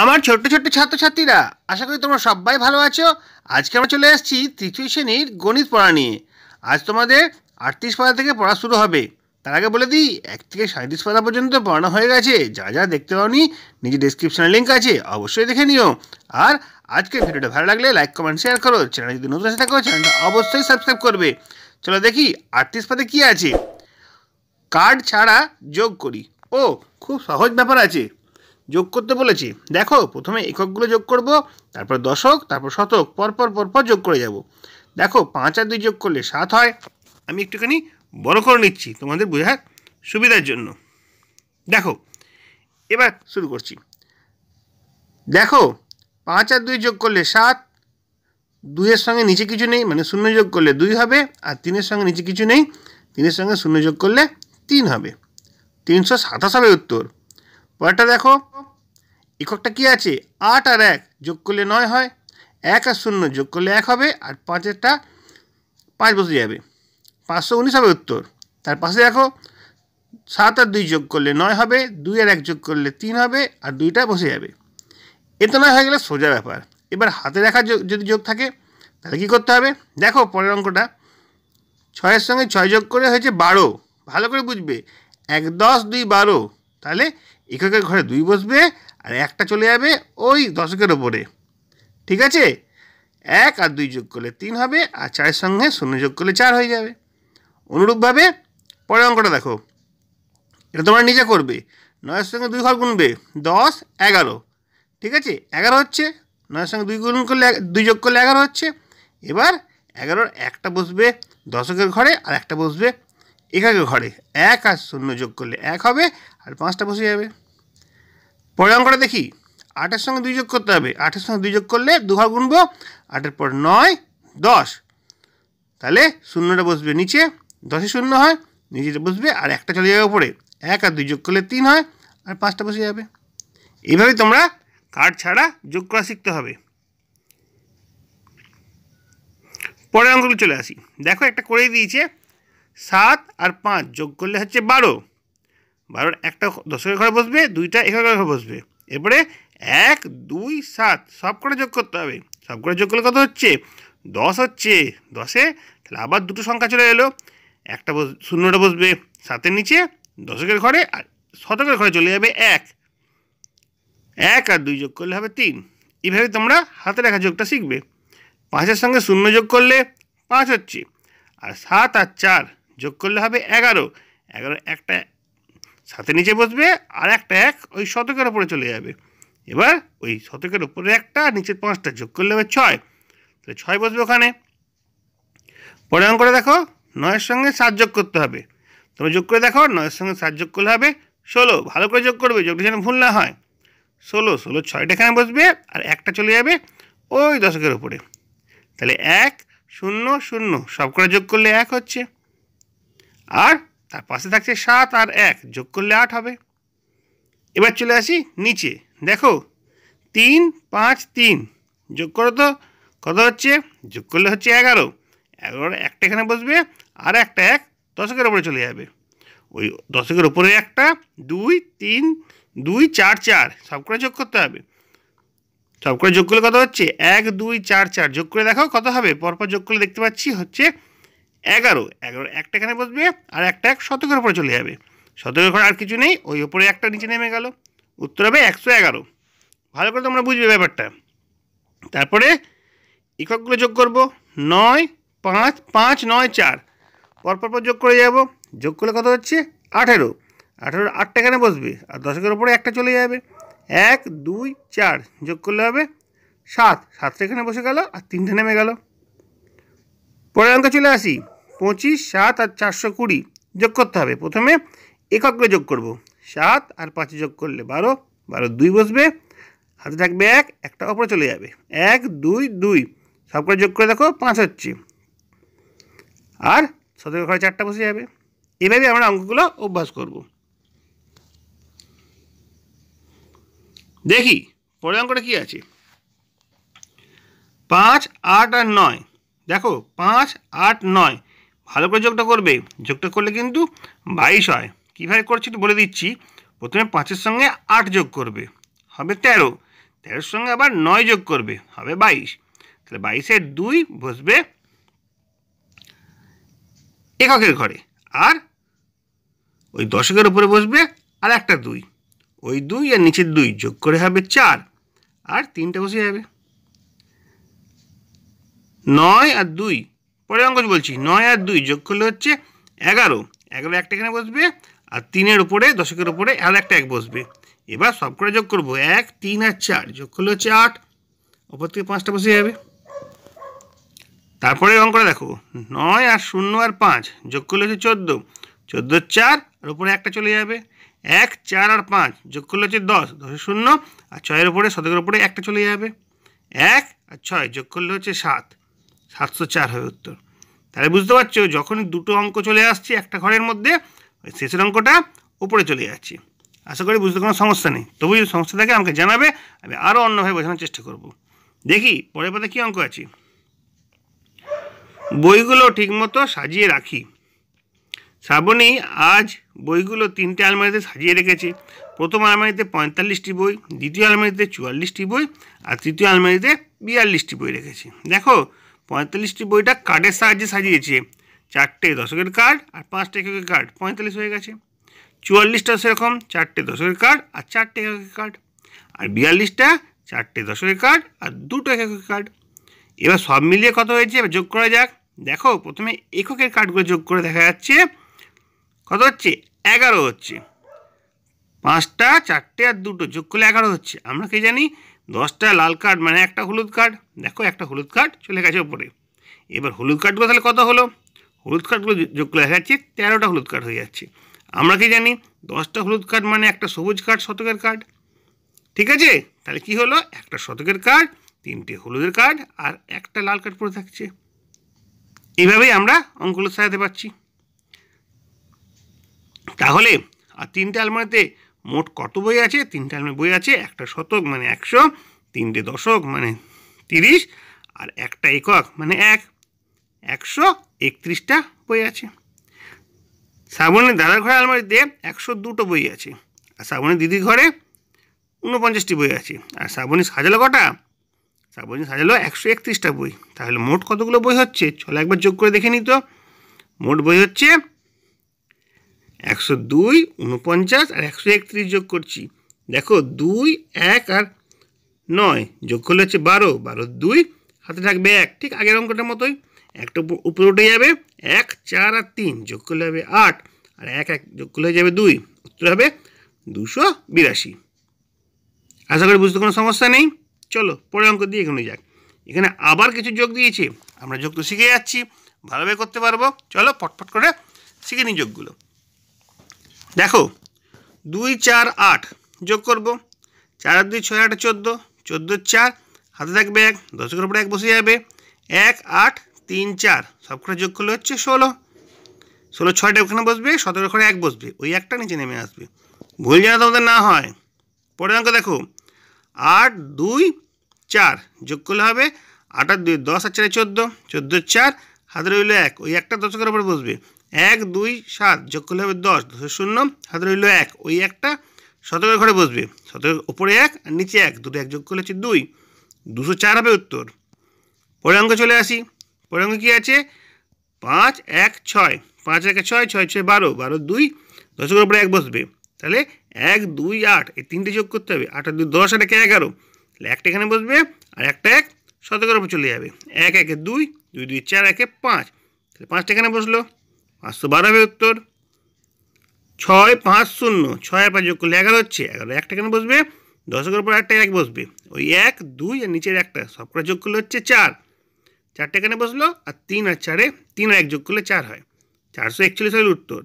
আমার ছোট্ট ছোট্ট ছাত্রছাত্রীরা আশা করি তোমরা সবাই ভালো আছো আজকে আমরা চলে আসছি তৃতীয় শ্রেণীর গণিত পড়া নিয়ে আজ তোমাদের আটত্রিশ পাতা থেকে পড়া শুরু হবে তার আগে বলে দিই এক থেকে সাঁত্রিশ পাতা পর্যন্ত পড়ানো হয়ে গেছে যা যা দেখতে পাওনি নিজে ডিসক্রিপশানে লিঙ্ক আছে অবশ্যই দেখে নিও আর আজকে ভিডিওটা ভালো লাগলে লাইক কমেন্ট শেয়ার করো চ্যানেল যদি নতুন এসে থাকো চ্যানেলটা অবশ্যই সাবস্ক্রাইব করবে চলো দেখি আটত্রিশ পাতে কী আছে কার্ড ছাড়া যোগ করি ও খুব সহজ ব্যাপার আছে যোগ করতে বলেছি দেখো প্রথমে এককগুলো যোগ করব তারপর দশক তারপর শতক পরপর পরপর যোগ করে যাব দেখো পাঁচ আর দুই যোগ করলে সাত হয় আমি একটুখানি বড় করে নিচ্ছি তোমাদের বোঝার সুবিধার জন্য দেখো এবার শুরু করছি দেখো পাঁচ আর দুই যোগ করলে সাত দুইয়ের সঙ্গে নিচে কিছু নেই মানে শূন্য যোগ করলে দুই হবে আর তিনের সঙ্গে নিচে কিছু নেই তিনের সঙ্গে শূন্য যোগ করলে তিন হবে তিনশো সাতাশ হবে উত্তর পরেরটা দেখো এককটা কী আছে আট আর এক যোগ করলে নয় হয় এক আর শূন্য যোগ করলে এক হবে আর পাঁচেরটা পাঁচ বসে যাবে পাঁচশো উনিশ হবে উত্তর তার পাশে দেখো সাত আর দুই যোগ করলে নয় হবে দুই আর এক যোগ করলে তিন হবে আর দুইটা বসে যাবে এ তো নয় হয়ে গেলে সোজা ব্যাপার এবার হাতে রেখা যদি যোগ থাকে তাহলে কী করতে হবে দেখো পরের অঙ্কটা ছয়ের সঙ্গে ছয় যোগ করে হয়েছে বারো ভালো করে বুঝবে এক দশ দুই বারো তাহলে একাকের ঘরে দুই বসবে আর একটা চলে যাবে ওই দশকের ওপরে ঠিক আছে এক আর দুই যোগ করলে তিন হবে আর চারের সঙ্গে শূন্য যোগ করলে চার হয়ে যাবে অনুরূপভাবে পরের অঙ্কটা দেখো এটা তোমরা নিজে করবে নয়ের সঙ্গে দুই ঘর গুনবে দশ এগারো ঠিক আছে এগারো হচ্ছে নয়ের সঙ্গে দুই গুণ করলে দুই যোগ করলে এগারো হচ্ছে এবার এগারোর একটা বসবে দশকের ঘরে আর একটা বসবে একাকের ঘরে এক আর শূন্য যোগ করলে এক হবে আর পাঁচটা বসে যাবে পরের অঙ্কটা দেখি আটের সঙ্গে দুই যোগ করতে হবে আটের সঙ্গে দুই যোগ করলে দুঘর গুনবো আটের পর নয় দশ তাহলে শূন্যটা বসবে নিচে দশে শূন্য হয় নিচেটা বসবে আর একটা চলে যাবে ওপরে এক আর দুই যোগ করলে তিন হয় আর পাঁচটা বসে যাবে এইভাবে তোমরা কাঠ ছাড়া যোগ করা শিখতে হবে পরের অঙ্কগুলো চলে আসি দেখো একটা করেই দিয়েছে সাত আর পাঁচ যোগ করলে হচ্ছে বারো বারোটা একটা দশকের ঘরে বসবে দুইটা এগারো ঘরে বসবে এরপরে এক দুই সাত সব করে যোগ করতে হবে সব করে যোগ করলে কত হচ্ছে দশ হচ্ছে দশে তাহলে আবার দুটো সংখ্যা চলে এলো একটা শূন্যটা বসবে সাতের নিচে দশকের ঘরে আর শতকের ঘরে চলে যাবে এক এক আর দুই যোগ করলে হবে তিন এইভাবে তোমরা হাতে রাখা যোগটা শিখবে পাঁচের সঙ্গে শূন্য যোগ করলে পাঁচ হচ্ছে আর সাত আর চার যোগ করলে হবে এগারো এগারো একটা সাথে নিচে বসবে আর একটা এক ওই শতকের ওপরে চলে যাবে এবার ওই শতকের ওপরে একটা নিচের পাঁচটা যোগ করলে হবে ছয় তাহলে ছয় বসবে ওখানে পরে করে দেখো নয়ের সঙ্গে সাত যোগ করতে হবে তোমরা যোগ করে দেখো নয়ের সঙ্গে সাত যোগ করলে হবে ষোলো ভালো করে যোগ করবে যোগটা যেন ভুল না হয় ষোলো ষোলো ছয়টা এখানে বসবে আর একটা চলে যাবে ওই দশকের ওপরে তাহলে এক শূন্য শূন্য সব করে যোগ করলে এক হচ্ছে আর তার পাশে থাকছে সাত আর এক যোগ করলে আট হবে এবার চলে আসি নিচে দেখো তিন পাঁচ তিন যোগ করো তো কত হচ্ছে যোগ করলে হচ্ছে এগারো এগারো একটা এখানে বসবে আর একটা এক দশকের ওপরে চলে যাবে ওই দশকের ওপরে একটা দুই তিন দুই চার চার সব করে যোগ করতে হবে সব করে যোগ করলে কত হচ্ছে এক দুই চার চার যোগ করে দেখো কত হবে পরপর যোগ করলে দেখতে পাচ্ছি হচ্ছে এগারো এগারো একটা এখানে বসবে আর একটা এক শতকের উপরে চলে যাবে শতকের ঘর আর কিছু নেই ওই ওপরে একটা নিচে নেমে গেল উত্তর হবে একশো এগারো ভালো করে তোমরা বুঝবে ব্যাপারটা তারপরে এককগুলো যোগ করব নয় পাঁচ পাঁচ নয় চার পরপর পর যোগ করে যাব যোগ করলে কত হচ্ছে আঠেরো আঠেরো আটটা এখানে বসবে আর দশকের ওপরে একটা চলে যাবে এক দুই চার যোগ করলে হবে সাত সাতটা এখানে বসে গেল আর তিনটে নেমে গেল পরের অঙ্কে চলে আসি পঁচিশ সাত আর চারশো কুড়ি যোগ করতে হবে প্রথমে এককে যোগ করব সাত আর পাঁচে যোগ করলে বারো বারো দুই বসবে হাতে থাকবে এক একটা ওপরে চলে যাবে এক দুই দুই সব করে যোগ করে দেখো পাঁচ হচ্ছে আর সতেরো ঘরে চারটা বসে যাবে এভাবে আমরা অঙ্কগুলো অভ্যাস করব দেখি পরের অঙ্কটা কী আছে পাঁচ আট আর নয় দেখো পাঁচ আট নয় ভালো করে যোগটা করবে যোগটা করলে কিন্তু বাইশ হয় কীভাবে করছি একটু বলে দিচ্ছি প্রথমে পাঁচের সঙ্গে আট যোগ করবে হবে তেরো তেরোর সঙ্গে আবার নয় যোগ করবে হবে বাইশ তাহলে বাইশের দুই বসবে এককের ঘরে আর ওই দশকের উপরে বসবে আর একটা দুই ওই দুই আর নিচের দুই যোগ করে হবে চার আর তিনটা বসে যাবে নয় আর দুই পরে অঙ্ক বলছি নয় আর দুই যোগ করলে হচ্ছে এগারো এগারো একটা এখানে বসবে আর তিনের উপরে দশকের উপরে আর একটা এক বসবে এবার সব করে যোগ করবো এক তিন আর চার যোগ করলে হচ্ছে আট ওপর থেকে পাঁচটা বসে যাবে তারপরে অঙ্কটা দেখো নয় আর শূন্য আর পাঁচ যোগ করলে হচ্ছে চোদ্দো চোদ্দো চার আর উপরে একটা চলে যাবে এক চার আর পাঁচ যোগ করলে হচ্ছে দশ দশের শূন্য আর ছয়ের উপরে শতকের উপরে একটা চলে যাবে এক আর ছয় যোগ করলে হচ্ছে সাত সাতশো চার হবে উত্তর তাহলে বুঝতে পারছো যখনই দুটো অঙ্ক চলে আসছে একটা ঘরের মধ্যে ওই শেষের অঙ্কটা উপরে চলে যাচ্ছে আশা করি বুঝতে কোনো সমস্যা নেই তবু যদি সমস্যা থাকে আমাকে জানাবে আমি আরও অন্যভাবে বোঝানোর চেষ্টা করব দেখি পরের পথে কী অঙ্ক আছে বইগুলো ঠিকমতো সাজিয়ে রাখি শ্রাবণী আজ বইগুলো তিনটে আলমারিতে সাজিয়ে রেখেছে প্রথম আলমারিতে পঁয়তাল্লিশটি বই দ্বিতীয় আলমারিতে চুয়াল্লিশটি বই আর তৃতীয় আলমারিতে বিয়াল্লিশটি বই রেখেছে দেখো পঁয়তাল্লিশটি বইটা কার্ডের সাহায্যে সাজিয়েছে চারটে দশকের কার্ড আর পাঁচটা এককের কার্ড পঁয়তাল্লিশ হয়ে গেছে চুয়াল্লিশটা সেরকম চারটে দশকের কার্ড আর চারটে এককের কার্ড আর বিয়াল্লিশটা চারটে দশকের কার্ড আর দুটো এককের কার্ড এবার সব মিলিয়ে কত হয়েছে এবার যোগ করা যাক দেখো প্রথমে এককের কার্ডগুলো যোগ করে দেখা যাচ্ছে কত হচ্ছে এগারো হচ্ছে পাঁচটা চারটে আর দুটো যোগ করলে এগারো হচ্ছে আমরা কি জানি দশটা লাল কার্ড মানে একটা হলুদ কার্ড দেখো একটা হলুদ কার্ড চলে গেছে ওপরে এবার হলুদ কার্ডগুলো তাহলে কত হলো হলুদ কার্ডগুলো যোগ করে দেখা যাচ্ছে তেরোটা হলুদ কার্ড হয়ে যাচ্ছে আমরা কি জানি দশটা হলুদ কার্ড মানে একটা সবুজ কার্ড শতকের কার্ড ঠিক আছে তাহলে কি হলো একটা শতকের কার্ড তিনটে হলুদের কার্ড আর একটা লাল কার্ড পরে থাকছে এইভাবেই আমরা অঙ্কগুলো সাজাতে পারছি তাহলে আর তিনটে আলমারিতে মোট কত বই আছে তিনটা বই আছে একটা শতক মানে একশো তিনটে দশক মানে তিরিশ আর একটা একক মানে এক একশো একত্রিশটা বই আছে শ্রাবণের দাদার ঘরে আলমারিতে একশো দুটো বই আছে আর শ্রাবণের দিদির ঘরে ঊনপঞ্চাশটি বই আছে আর শ্রাবণী সাজালো কটা শ্রাবণী সাজালো একশো একত্রিশটা বই তাহলে মোট কতগুলো বই হচ্ছে চলো একবার যোগ করে দেখে নিত মোট বই হচ্ছে একশো দুই উনপঞ্চাশ আর একশো একত্রিশ যোগ করছি দেখো দুই এক আর নয় যোগ করলে হচ্ছে বারো বারো দুই হাতে থাকবে এক ঠিক আগের অঙ্কটার মতোই একটা উপরে উঠে যাবে এক চার আর তিন যোগ করলে হবে আট আর এক এক যোগ করলে হয়ে যাবে দুই উত্তর হবে দুশো বিরাশি আশা করি বুঝতে কোনো সমস্যা নেই চলো পরের অঙ্ক দিয়ে এখানে যাক এখানে আবার কিছু যোগ দিয়েছে আমরা যোগ তো শিখে যাচ্ছি ভালোভাবে করতে পারবো চলো ফটফট করে শিখে নিই যোগগুলো দেখো দুই চার আট যোগ করব চার দুই ছয় আট চোদ্দো চোদ্দো চার হাতে থাকবে এক দশকের উপরে এক বসে যাবে এক আট তিন চার সব করে যোগ করলে হচ্ছে ষোলো ষোলো ছয়টা ওখানে বসবে সতেরো ঘরে এক বসবে ওই একটা নিচে নেমে আসবে ভুল যেন তোমাদের না হয় পরের অঙ্ক দেখো আট দুই চার যোগ করলে হবে আট আর দুই দশ আর চারে চোদ্দো চোদ্দোর চার হাতে রইল এক ওই একটা দশকের উপরে বসবে এক দুই সাত যোগ করলে হবে দশ দশের শূন্য হাতে রইল এক ওই একটা শতকের ঘরে বসবে শতকের ওপরে এক আর নিচে এক দুটো এক যোগ করলে হচ্ছে দুই দুশো চার হবে উত্তর পরে অঙ্ক চলে আসি পরে অঙ্ক কী আছে পাঁচ এক ছয় পাঁচ এক ছয় ছয় ছয় বারো বারো দুই দশকের ওপরে এক বসবে তাহলে এক দুই আট এই তিনটে যোগ করতে হবে আট আর দুই দশ আট একে এগারো তাহলে একটা এখানে বসবে আর একটা এক শতকের ওপরে চলে যাবে এক একে দুই দুই দুই চার একে পাঁচ তাহলে পাঁচটা এখানে বসলো পাঁচশো বারো হবে উত্তর ছয় পাঁচ শূন্য ছয় পাঁচ যোগ করলে এগারো হচ্ছে এগারো একটা কেন বসবে দশকের পর একটা এক বসবে ওই এক দুই আর নিচের একটা সবকটা যোগ করলে হচ্ছে চার চারটে এখানে বসলো আর তিন আর চারে তিন আর এক যোগ করলে চার হয় চারশো একচল্লিশ হল উত্তর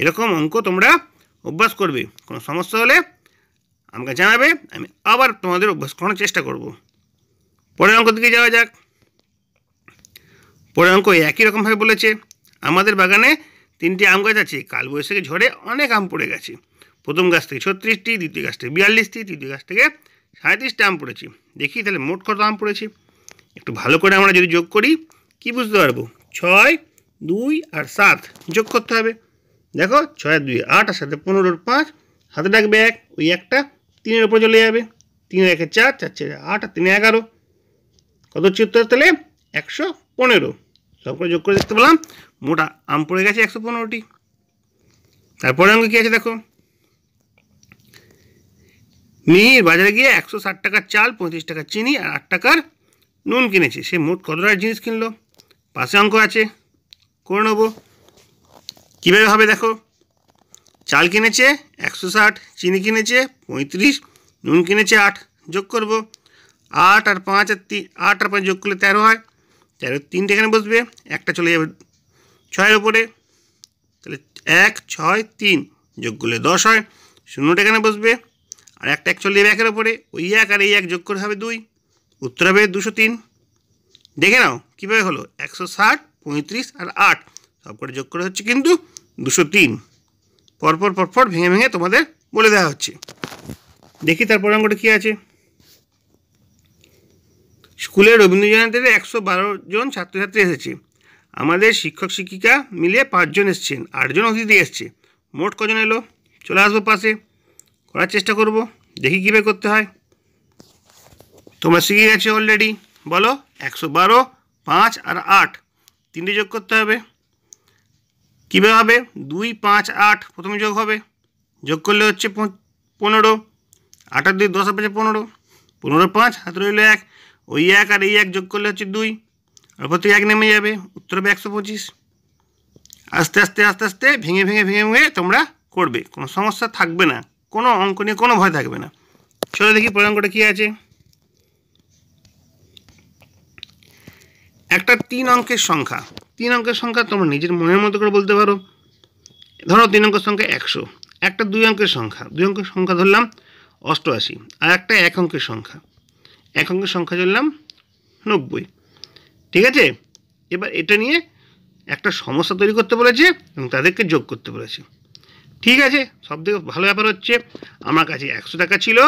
এরকম অঙ্ক তোমরা অভ্যাস করবে কোনো সমস্যা হলে আমাকে জানাবে আমি আবার তোমাদের অভ্যাস করানোর চেষ্টা করব পরের অঙ্ক দিকে যাওয়া যাক পরের অঙ্ক একই রকমভাবে বলেছে আমাদের বাগানে তিনটি আম গাছ আছে কাল বৈশাখে ঝড়ে অনেক আম পড়ে গেছে প্রথম গাছ থেকে ছত্রিশটি দ্বিতীয় গাছ থেকে বিয়াল্লিশটি তৃতীয় গাছ থেকে সাঁত্রিশটি আম পড়েছি দেখি তাহলে মোট কত আম পড়েছে একটু ভালো করে আমরা যদি যোগ করি কি বুঝতে পারবো ছয় দুই আর সাত যোগ করতে হবে দেখো ছয় দুই আট আর সাথে পনেরোর পাঁচ হাতে ডাকবে এক ওই একটা তিনের ওপরে চলে যাবে তিন একে চার চার চার আট আর তিনে এগারো কত হচ্ছে উত্তর তাহলে একশো পনেরো সব করে যোগ করে দেখতে পেলাম মোটা আম পড়ে গেছে একশো পনেরোটি তারপরে অঙ্কে কী আছে দেখো মিহির বাজারে গিয়ে একশো ষাট টাকার চাল পঁয়ত্রিশ টাকার চিনি আর আট টাকার নুন কিনেছে সে মোট কত টাকার জিনিস কিনলো পাশে অঙ্ক আছে করে নেবো কীভাবে হবে দেখো চাল কিনেছে একশো ষাট চিনি কিনেছে পঁয়ত্রিশ নুন কিনেছে আট যোগ করব আট আর পাঁচ আর তিন আট আর পাঁচ যোগ করলে তেরো হয় তেরো তিনটে এখানে বসবে একটা চলে যাবে ছয়ের ওপরে তাহলে এক ছয় তিন যোগ করলে দশ হয় শূন্যটা এখানে বসবে আর একটা এক চলে একের ওপরে ওই এক আর এই এক যোগ করে হবে দুই উত্তর হবে দুশো তিন দেখে নাও কীভাবে হলো একশো ষাট পঁয়ত্রিশ আর আট করে যোগ করে হচ্ছে কিন্তু দুশো তিন পরপর পরপর ভেঙে ভেঙে তোমাদের বলে দেওয়া হচ্ছে দেখি তারপর অঙ্কটা কী আছে স্কুলে জয়ন্তীতে একশো বারো জন ছাত্রছাত্রী এসেছে আমাদের শিক্ষক শিক্ষিকা মিলে পাঁচজন এসছেন আটজন অতিথি এসছে মোট কজন এলো চলে আসবো পাশে করার চেষ্টা করব দেখি কীভাবে করতে হয় তোমার শিখে গেছে অলরেডি বলো একশো বারো পাঁচ আর আট তিনটে যোগ করতে হবে কীভাবে হবে দুই পাঁচ আট প্রথমে যোগ হবে যোগ করলে হচ্ছে পনেরো আট আর দুই দশ আর পাঁচে পনেরো পনেরো পাঁচ হাত রইল এক ওই এক আর এই এক যোগ করলে হচ্ছে দুই এরপর তুই এক নেমে যাবে উত্তর হবে একশো পঁচিশ আস্তে আস্তে আস্তে আস্তে ভেঙে ভেঙে ভেঙে ভেঙে তোমরা করবে কোনো সমস্যা থাকবে না কোনো অঙ্ক নিয়ে কোনো ভয় থাকবে না চলো দেখি পরের কী আছে একটা তিন অঙ্কের সংখ্যা তিন অঙ্কের সংখ্যা তোমরা নিজের মনের মতো করে বলতে পারো ধরো তিন অঙ্কের সংখ্যা একশো একটা দুই অঙ্কের সংখ্যা দুই অঙ্কের সংখ্যা ধরলাম অষ্টআশি আর একটা এক অঙ্কের সংখ্যা এক অঙ্কের সংখ্যা ধরলাম নব্বই ঠিক আছে এবার এটা নিয়ে একটা সমস্যা তৈরি করতে বলেছে এবং তাদেরকে যোগ করতে বলেছে ঠিক আছে সব থেকে ভালো ব্যাপার হচ্ছে আমার কাছে একশো টাকা ছিল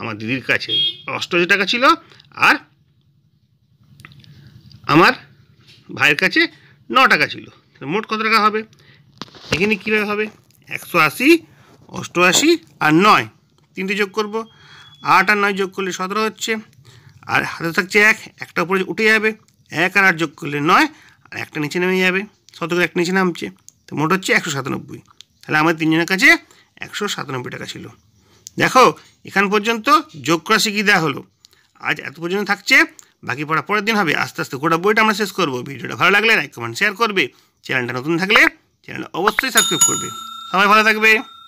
আমার দিদির কাছে অষ্টশো টাকা ছিল আর আমার ভাইয়ের কাছে ন টাকা ছিল মোট কত টাকা হবে এখানে কীভাবে হবে একশো আশি অষ্টআশি আর নয় তিনটে যোগ করব আট আর নয় যোগ করলে সতেরো হচ্ছে আর হাতে থাকছে এক একটা উপরে উঠে যাবে এক আর আট যোগ করলে নয় আর একটা নিচে নেমে যাবে শতকের একটা নিচে নামছে তো মোট হচ্ছে একশো সাতানব্বই তাহলে আমাদের তিনজনের কাছে একশো সাতানব্বই টাকা ছিল দেখো এখান পর্যন্ত যোগ করা শিখিয়ে দেওয়া হলো আজ এত পর্যন্ত থাকছে বাকি পড়া পরের দিন হবে আস্তে আস্তে গোটা বইটা আমরা শেষ করবো ভিডিওটা ভালো লাগলে লাইক কমেন্ট শেয়ার করবে চ্যানেলটা নতুন থাকলে চ্যানেলটা অবশ্যই সাবস্ক্রাইব করবে সবাই ভালো থাকবে